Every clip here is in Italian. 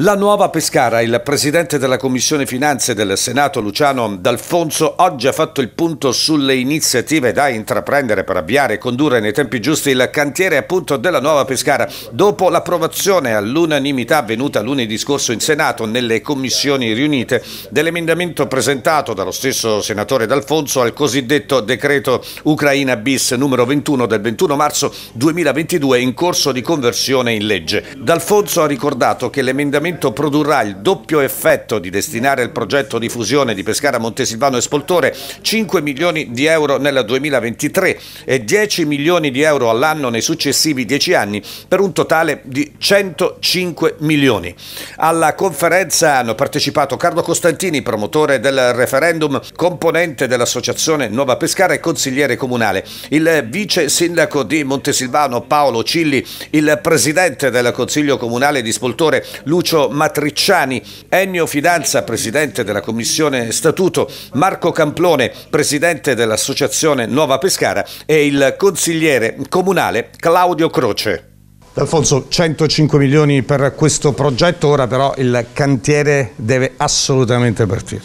La nuova Pescara, il presidente della Commissione Finanze del Senato Luciano D'Alfonso, oggi ha fatto il punto sulle iniziative da intraprendere per avviare e condurre nei tempi giusti il cantiere appunto della nuova Pescara. Dopo l'approvazione all'unanimità avvenuta lunedì scorso in Senato nelle commissioni riunite dell'emendamento presentato dallo stesso senatore D'Alfonso al cosiddetto decreto Ucraina bis numero 21 del 21 marzo 2022 in corso di conversione in legge. D'Alfonso ha ricordato che l'emendamento finanziamento produrrà il doppio effetto di destinare il progetto di fusione di Pescara, Montesilvano e Spoltore 5 milioni di euro nel 2023 e 10 milioni di euro all'anno nei successivi 10 anni per un totale di 105 milioni. Alla conferenza hanno partecipato Carlo Costantini, promotore del referendum, componente dell'associazione Nuova Pescara e consigliere comunale, il vice sindaco di Montesilvano Paolo Cilli, il presidente del Consiglio Comunale di Spoltore Lucio Lucio Matricciani, Ennio Fidanza, presidente della Commissione Statuto, Marco Camplone, presidente dell'Associazione Nuova Pescara e il consigliere comunale Claudio Croce. Alfonso, 105 milioni per questo progetto, ora però il cantiere deve assolutamente partire.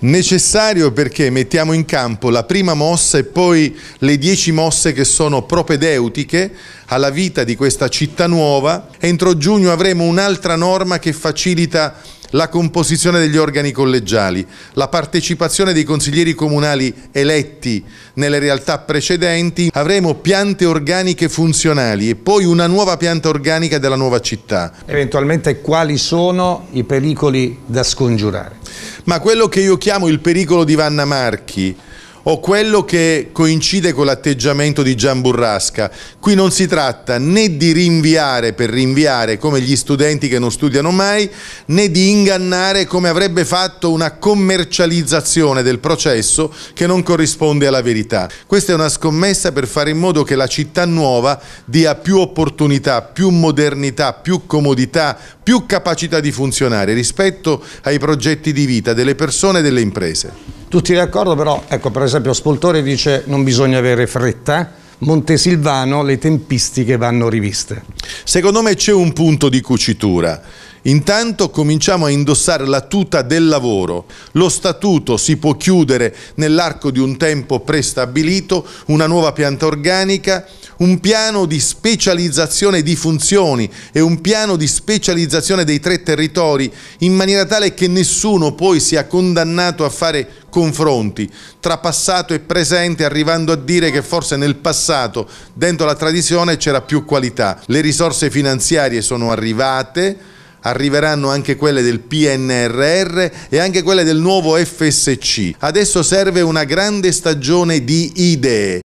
Necessario perché mettiamo in campo la prima mossa e poi le dieci mosse che sono propedeutiche alla vita di questa città nuova. Entro giugno avremo un'altra norma che facilita la composizione degli organi collegiali, la partecipazione dei consiglieri comunali eletti nelle realtà precedenti, avremo piante organiche funzionali e poi una nuova pianta organica della nuova città. Eventualmente quali sono i pericoli da scongiurare? ma quello che io chiamo il pericolo di Vanna Marchi o quello che coincide con l'atteggiamento di Gian Burrasca. Qui non si tratta né di rinviare per rinviare come gli studenti che non studiano mai, né di ingannare come avrebbe fatto una commercializzazione del processo che non corrisponde alla verità. Questa è una scommessa per fare in modo che la città nuova dia più opportunità, più modernità, più comodità, più capacità di funzionare rispetto ai progetti di vita delle persone e delle imprese. Tutti d'accordo però, ecco per esempio Spoltore dice non bisogna avere fretta, Montesilvano le tempistiche vanno riviste. Secondo me c'è un punto di cucitura. Intanto cominciamo a indossare la tuta del lavoro. Lo statuto si può chiudere nell'arco di un tempo prestabilito, una nuova pianta organica, un piano di specializzazione di funzioni e un piano di specializzazione dei tre territori in maniera tale che nessuno poi sia condannato a fare confronti tra passato e presente arrivando a dire che forse nel passato dentro la tradizione c'era più qualità. Le risorse finanziarie sono arrivate, arriveranno anche quelle del PNRR e anche quelle del nuovo FSC. Adesso serve una grande stagione di idee,